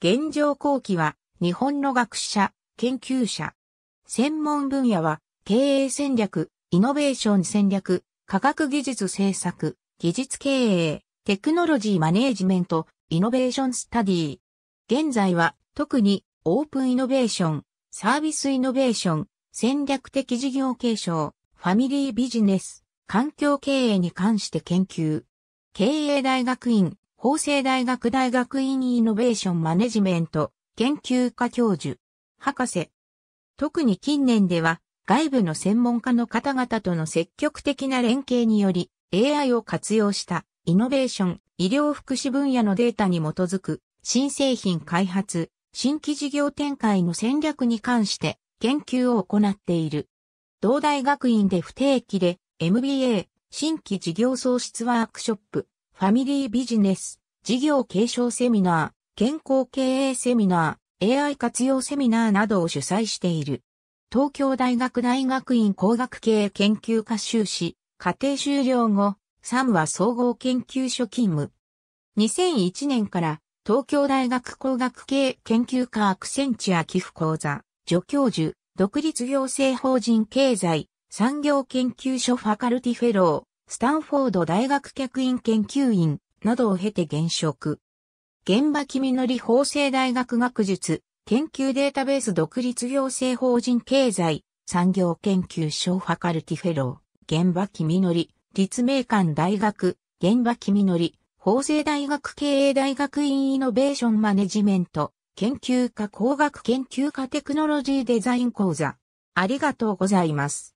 現状後期は日本の学者、研究者。専門分野は経営戦略、イノベーション戦略、科学技術政策、技術経営、テクノロジーマネージメント、イノベーションスタディ。現在は特にオープンイノベーション、サービスイノベーション、戦略的事業継承、ファミリービジネス、環境経営に関して研究。経営大学院、法政大学大学院イノベーションマネジメント研究科教授、博士。特に近年では、外部の専門家の方々との積極的な連携により、AI を活用したイノベーション、医療福祉分野のデータに基づく新製品開発、新規事業展開の戦略に関して研究を行っている。同大学院で不定期で MBA 新規事業創出ワークショップファミリービジネス、事業継承セミナー、健康経営セミナー、AI 活用セミナーなどを主催している。東京大学大学院工学系研究科修士、家庭修了後、サムは総合研究所勤務。2001年から東京大学工学系研究科アクセンチア寄付講座、助教授、独立行政法人経済、産業研究所ファカルティフェロー、スタンフォード大学客員研究員などを経て現職。現場君のり法政大学学術研究データベース独立行政法人経済産業研究所ファカルティフェロー。現場君のり立命館大学現場君のり法政大学経営大学院イノベーションマネジメント研究科工学研究科テクノロジーデザイン講座。ありがとうございます。